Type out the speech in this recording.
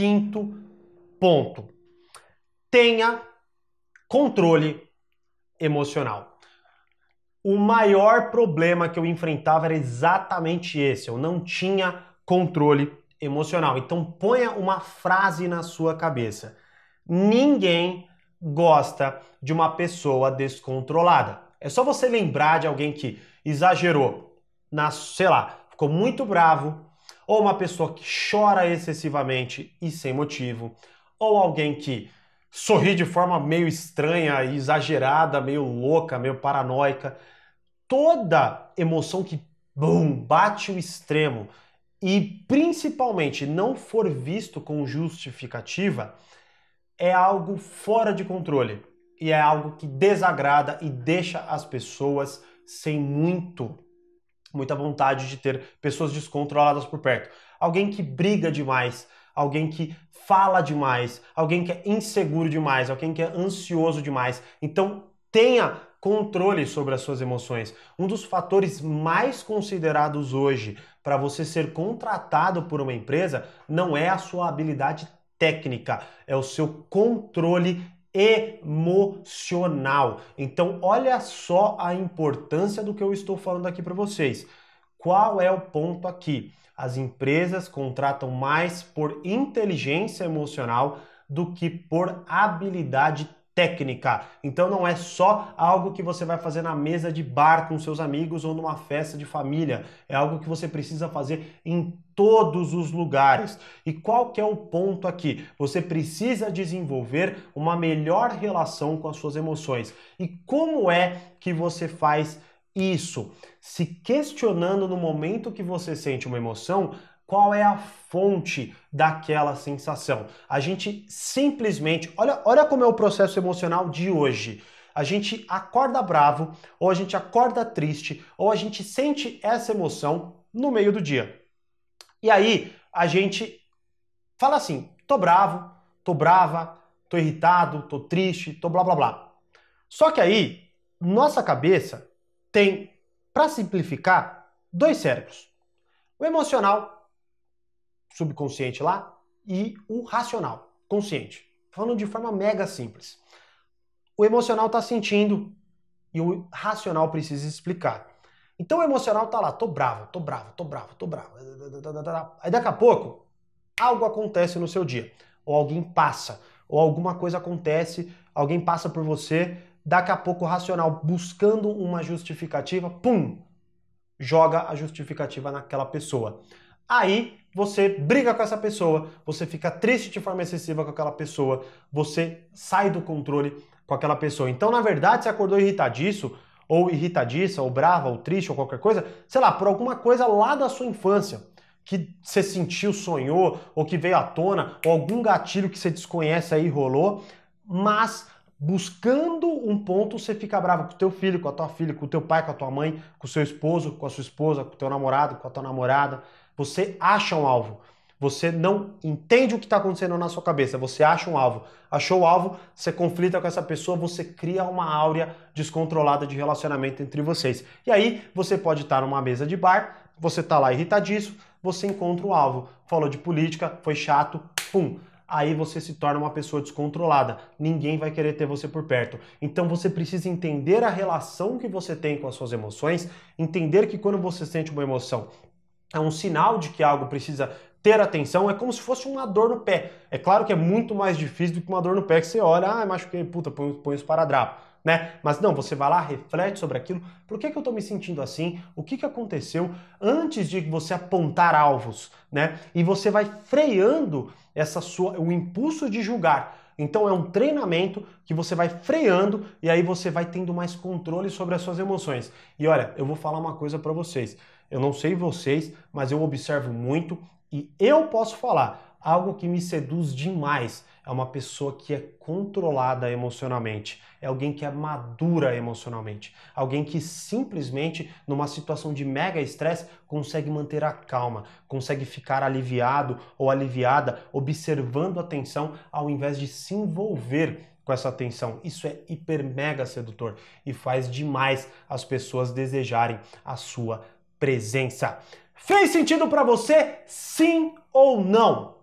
Quinto ponto: tenha controle emocional. O maior problema que eu enfrentava era exatamente esse: eu não tinha controle emocional. Então, ponha uma frase na sua cabeça: ninguém gosta de uma pessoa descontrolada. É só você lembrar de alguém que exagerou, na, sei lá, ficou muito bravo, ou uma pessoa que chora excessivamente e sem motivo, ou alguém que sorri de forma meio estranha, exagerada, meio louca, meio paranoica. Toda emoção que bum, bate o extremo e principalmente não for visto com justificativa é algo fora de controle e é algo que desagrada e deixa as pessoas sem muito muita vontade de ter pessoas descontroladas por perto. Alguém que briga demais, alguém que fala demais, alguém que é inseguro demais, alguém que é ansioso demais. Então, tenha controle sobre as suas emoções. Um dos fatores mais considerados hoje para você ser contratado por uma empresa não é a sua habilidade técnica, é o seu controle emocional. Então, olha só a importância do que eu estou falando aqui para vocês. Qual é o ponto aqui? As empresas contratam mais por inteligência emocional do que por habilidade técnica. Então não é só algo que você vai fazer na mesa de bar com seus amigos ou numa festa de família. É algo que você precisa fazer em todos os lugares. E qual que é o ponto aqui? Você precisa desenvolver uma melhor relação com as suas emoções. E como é que você faz isso? Se questionando no momento que você sente uma emoção, qual é a fonte daquela sensação. A gente simplesmente, olha, olha como é o processo emocional de hoje. A gente acorda bravo, ou a gente acorda triste, ou a gente sente essa emoção no meio do dia. E aí a gente fala assim: tô bravo, tô brava, tô irritado, tô triste, tô blá blá blá. Só que aí, nossa cabeça tem, para simplificar, dois cérebros: o emocional subconsciente lá e o racional, consciente. Falando de forma mega simples. O emocional está sentindo e o racional precisa explicar. Então o emocional está lá, tô bravo, tô bravo, tô bravo, tô bravo. Aí daqui a pouco algo acontece no seu dia, ou alguém passa, ou alguma coisa acontece, alguém passa por você, daqui a pouco o racional buscando uma justificativa, pum, joga a justificativa naquela pessoa aí você briga com essa pessoa, você fica triste de forma excessiva com aquela pessoa, você sai do controle com aquela pessoa. Então, na verdade, você acordou irritadiço, ou irritadiça, ou brava, ou triste, ou qualquer coisa, sei lá, por alguma coisa lá da sua infância que você sentiu, sonhou, ou que veio à tona, ou algum gatilho que você desconhece aí rolou, mas buscando um ponto, você fica bravo com o teu filho, com a tua filha, com o teu pai, com a tua mãe, com o seu esposo, com a sua esposa, com o teu namorado, com a tua namorada. Você acha um alvo. Você não entende o que está acontecendo na sua cabeça, você acha um alvo. Achou o alvo, você conflita com essa pessoa, você cria uma áurea descontrolada de relacionamento entre vocês. E aí você pode estar numa mesa de bar, você está lá irritadíssimo, você encontra o alvo. Falou de política, foi chato, pum aí você se torna uma pessoa descontrolada. Ninguém vai querer ter você por perto. Então você precisa entender a relação que você tem com as suas emoções, entender que quando você sente uma emoção, é um sinal de que algo precisa ter atenção é como se fosse uma dor no pé. É claro que é muito mais difícil do que uma dor no pé que você olha, ah, machuquei, puta, põe, põe os paradrapos. Né? Mas não, você vai lá, reflete sobre aquilo. Por que, que eu estou me sentindo assim? O que, que aconteceu antes de você apontar alvos, né? E você vai freando essa sua, o impulso de julgar. Então é um treinamento que você vai freando e aí você vai tendo mais controle sobre as suas emoções. E olha, eu vou falar uma coisa para vocês. Eu não sei vocês, mas eu observo muito e eu posso falar, algo que me seduz demais é uma pessoa que é controlada emocionalmente, é alguém que é madura emocionalmente, alguém que simplesmente numa situação de mega estresse consegue manter a calma, consegue ficar aliviado ou aliviada, observando a tensão ao invés de se envolver com essa tensão. Isso é hiper mega sedutor e faz demais as pessoas desejarem a sua presença. Fez sentido para você? Sim ou não?